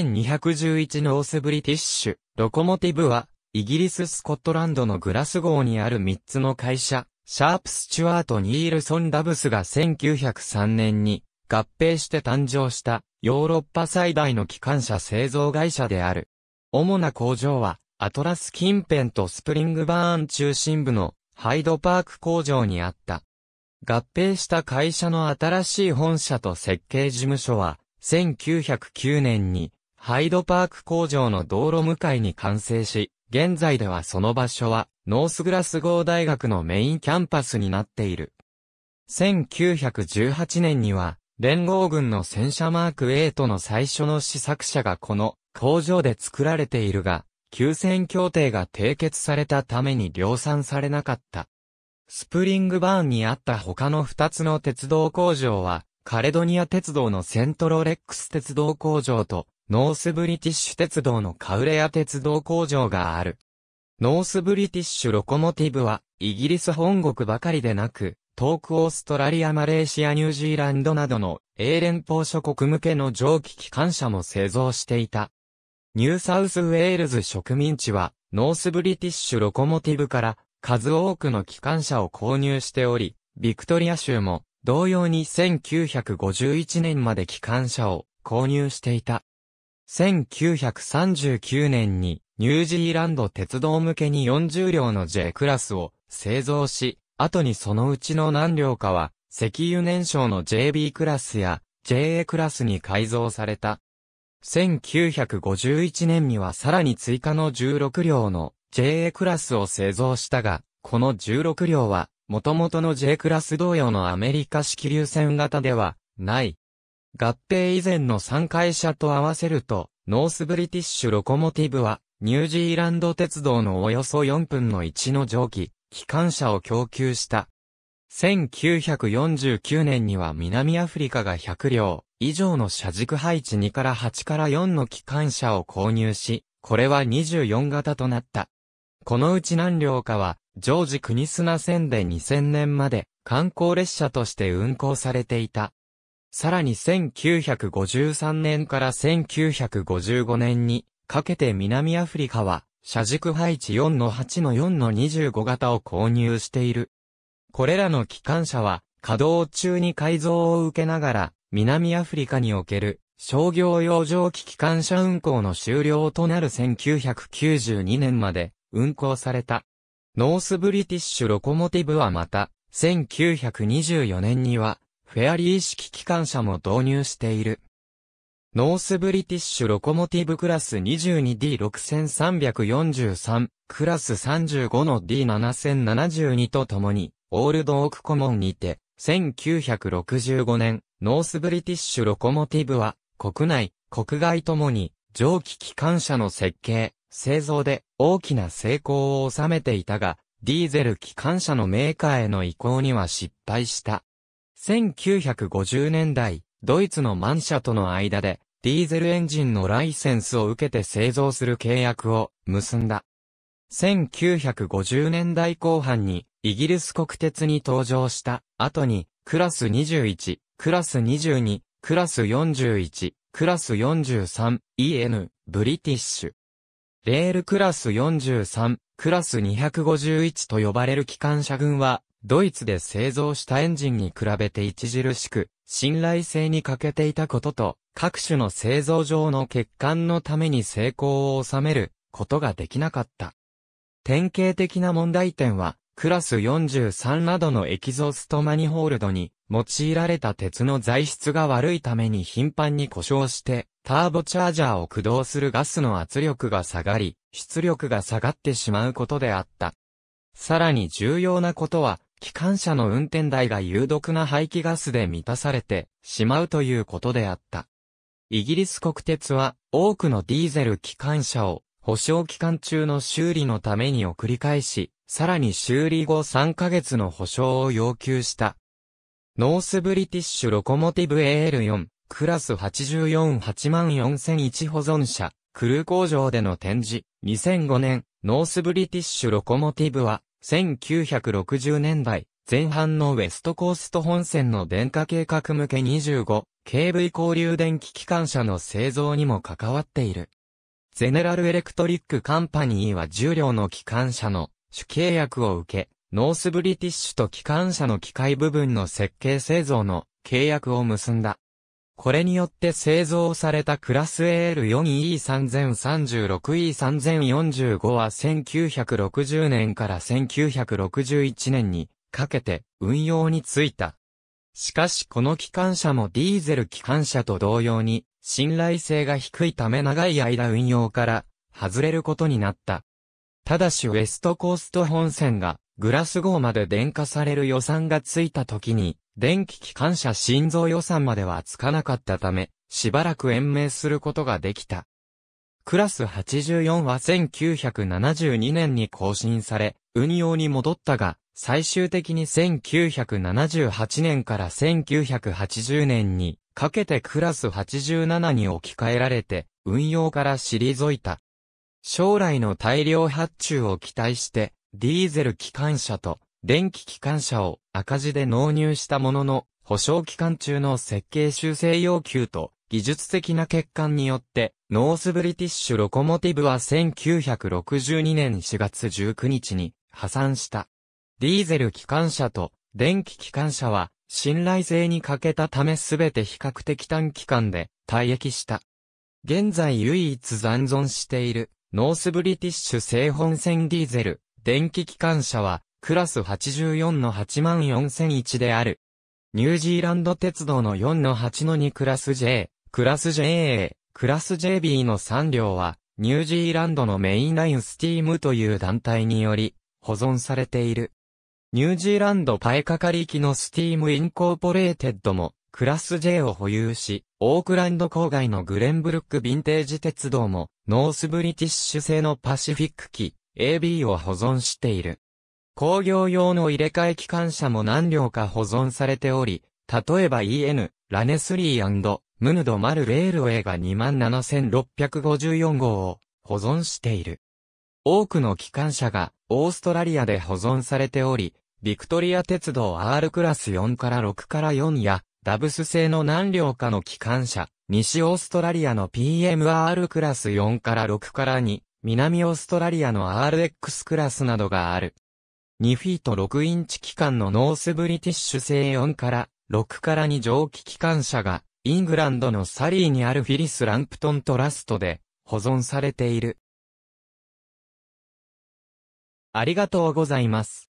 1211ノースブリティッシュ、ロコモティブは、イギリススコットランドのグラス号にある3つの会社、シャープ・スチュワート・ニールソン・ダブスが1903年に合併して誕生したヨーロッパ最大の機関車製造会社である。主な工場はアトラス近辺とスプリングバーン中心部のハイドパーク工場にあった。合併した会社の新しい本社と設計事務所は1909年にハイドパーク工場の道路向かいに完成し、現在ではその場所は、ノースグラス号大学のメインキャンパスになっている。1918年には、連合軍の戦車マーク A との最初の試作車がこの工場で作られているが、休戦協定が締結されたために量産されなかった。スプリングバーンにあった他の2つの鉄道工場は、カレドニア鉄道のセントロレックス鉄道工場と、ノースブリティッシュ鉄道のカウレア鉄道工場がある。ノースブリティッシュロコモティブは、イギリス本国ばかりでなく、遠くオーストラリア、マレーシア、ニュージーランドなどの英連邦諸国向けの蒸気機関車も製造していた。ニューサウスウェールズ植民地は、ノースブリティッシュロコモティブから、数多くの機関車を購入しており、ビクトリア州も、同様に1951年まで機関車を購入していた。1939年にニュージーランド鉄道向けに40両の J クラスを製造し、後にそのうちの何両かは石油燃焼の JB クラスや JA クラスに改造された。1951年にはさらに追加の16両の JA クラスを製造したが、この16両は元々の J クラス同様のアメリカ式流線型では、ない。合併以前の3会社と合わせると、ノースブリティッシュロコモティブは、ニュージーランド鉄道のおよそ4分の1の蒸気、機関車を供給した。1949年には南アフリカが100両以上の車軸配置2から8から4の機関車を購入し、これは24型となった。このうち何両かはジョージスナ線で2000年まで観光列車として運行されていた。さらに1953年から1955年にかけて南アフリカは車軸配置4の8の4の25型を購入している。これらの機関車は稼働中に改造を受けながら南アフリカにおける商業用蒸気機関車運行の終了となる1992年まで運行された。ノースブリティッシュロコモティブはまた、1924年には、フェアリー式機関車も導入している。ノースブリティッシュロコモティブクラス 22D6343 クラス35の D7072 とともに、オールドオークコモンにて、1965年、ノースブリティッシュロコモティブは、国内、国外ともに、蒸気機関車の設計、製造で大きな成功を収めていたが、ディーゼル機関車のメーカーへの移行には失敗した。1950年代、ドイツのマン社との間で、ディーゼルエンジンのライセンスを受けて製造する契約を結んだ。1950年代後半にイギリス国鉄に登場した後にクラス21、クラス22、クラス41、クラス 43EN ブリティッシュレールクラス43、クラス251と呼ばれる機関車群は、ドイツで製造したエンジンに比べて著しく、信頼性に欠けていたことと、各種の製造上の欠陥のために成功を収めることができなかった。典型的な問題点は、クラス43などのエキゾーストマニホールドに用いられた鉄の材質が悪いために頻繁に故障して、ターボチャージャーを駆動するガスの圧力が下がり、出力が下がってしまうことであった。さらに重要なことは、機関車の運転台が有毒な排気ガスで満たされてしまうということであった。イギリス国鉄は多くのディーゼル機関車を保証期間中の修理のために送り返し、さらに修理後3ヶ月の保証を要求した。ノースブリティッシュロコモティブ AL4、クラス84-84001保存者、クルー工場での展示、2005年、ノースブリティッシュロコモティブは、1960年代、前半のウェストコースト本線の電化計画向け25、KV 交流電気機関車の製造にも関わっている。ゼネラルエレクトリックカンパニーは重量の機関車の主契約を受け、ノースブリティッシュと機関車の機械部分の設計製造の契約を結んだ。これによって製造されたクラス AL4E3036E3045 は1960年から1961年にかけて運用についた。しかしこの機関車もディーゼル機関車と同様に信頼性が低いため長い間運用から外れることになった。ただしウエストコースト本線がグラスゴーまで電化される予算がついた時に、電気機関車心臓予算まではつかなかったため、しばらく延命することができた。クラス84は1972年に更新され、運用に戻ったが、最終的に1978年から1980年にかけてクラス87に置き換えられて、運用から退いた。将来の大量発注を期待して、ディーゼル機関車と電気機関車を赤字で納入したものの、保証期間中の設計修正要求と技術的な欠陥によって、ノースブリティッシュロコモティブは1962年4月19日に破産した。ディーゼル機関車と電気機関車は信頼性に欠けたためすべて比較的短期間で退役した。現在唯一残存しているノースブリティッシュ製本線ディーゼル電気機関車は、クラス84の84001である。ニュージーランド鉄道の4の8の2クラス J、クラス JA、クラス JB の3両は、ニュージーランドのメインラインスティームという団体により、保存されている。ニュージーランドパイ係り機のスティームインコーポレーテッドも、クラス J を保有し、オークランド郊外のグレンブルックヴィンテージ鉄道も、ノースブリティッシュ製のパシフィック機、AB を保存している。工業用の入れ替え機関車も何両か保存されており、例えば EN、ラネスリームヌドマルレールウェイが27654号を保存している。多くの機関車がオーストラリアで保存されており、ビクトリア鉄道 R クラス4から6から4や、ダブス製の何両かの機関車、西オーストラリアの PMR クラス4から6から2、南オーストラリアの RX クラスなどがある。2フィート6インチ機関のノースブリティッシュ製4から6から2蒸気機関車がイングランドのサリーにあるフィリス・ランプトントラストで保存されている。ありがとうございます。